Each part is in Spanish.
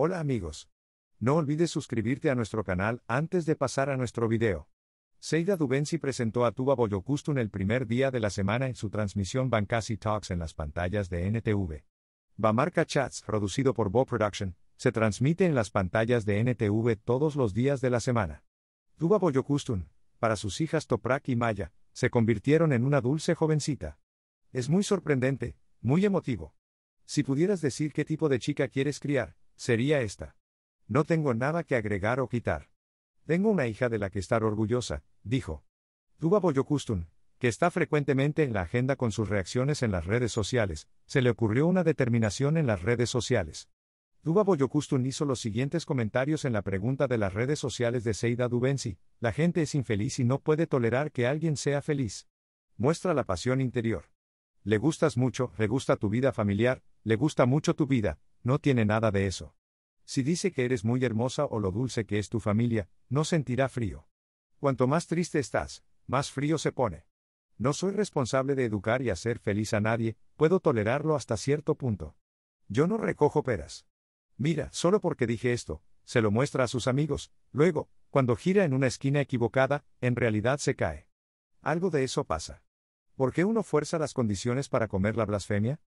Hola amigos. No olvides suscribirte a nuestro canal antes de pasar a nuestro video. Seida Dubensi presentó a Tuba Boyokustun el primer día de la semana en su transmisión Bankasi Talks en las pantallas de NTV. Bamarca Chats, producido por Bo Production, se transmite en las pantallas de NTV todos los días de la semana. Tuba Boyokustun, para sus hijas Toprak y Maya, se convirtieron en una dulce jovencita. Es muy sorprendente, muy emotivo. Si pudieras decir qué tipo de chica quieres criar, sería esta. No tengo nada que agregar o quitar. Tengo una hija de la que estar orgullosa, dijo. Duba Boyokustun, que está frecuentemente en la agenda con sus reacciones en las redes sociales, se le ocurrió una determinación en las redes sociales. Duba Boyokustun hizo los siguientes comentarios en la pregunta de las redes sociales de Seida Dubensi, la gente es infeliz y no puede tolerar que alguien sea feliz. Muestra la pasión interior. Le gustas mucho, le gusta tu vida familiar, le gusta mucho tu vida, no tiene nada de eso. Si dice que eres muy hermosa o lo dulce que es tu familia, no sentirá frío. Cuanto más triste estás, más frío se pone. No soy responsable de educar y hacer feliz a nadie, puedo tolerarlo hasta cierto punto. Yo no recojo peras. Mira, solo porque dije esto, se lo muestra a sus amigos, luego, cuando gira en una esquina equivocada, en realidad se cae. Algo de eso pasa. ¿Por qué uno fuerza las condiciones para comer la blasfemia?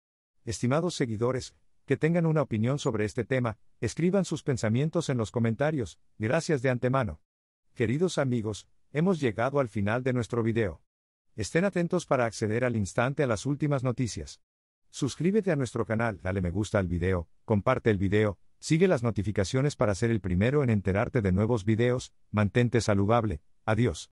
Estimados seguidores, que tengan una opinión sobre este tema, escriban sus pensamientos en los comentarios, gracias de antemano. Queridos amigos, hemos llegado al final de nuestro video. Estén atentos para acceder al instante a las últimas noticias. Suscríbete a nuestro canal, dale me gusta al video, comparte el video, sigue las notificaciones para ser el primero en enterarte de nuevos videos, mantente saludable, adiós.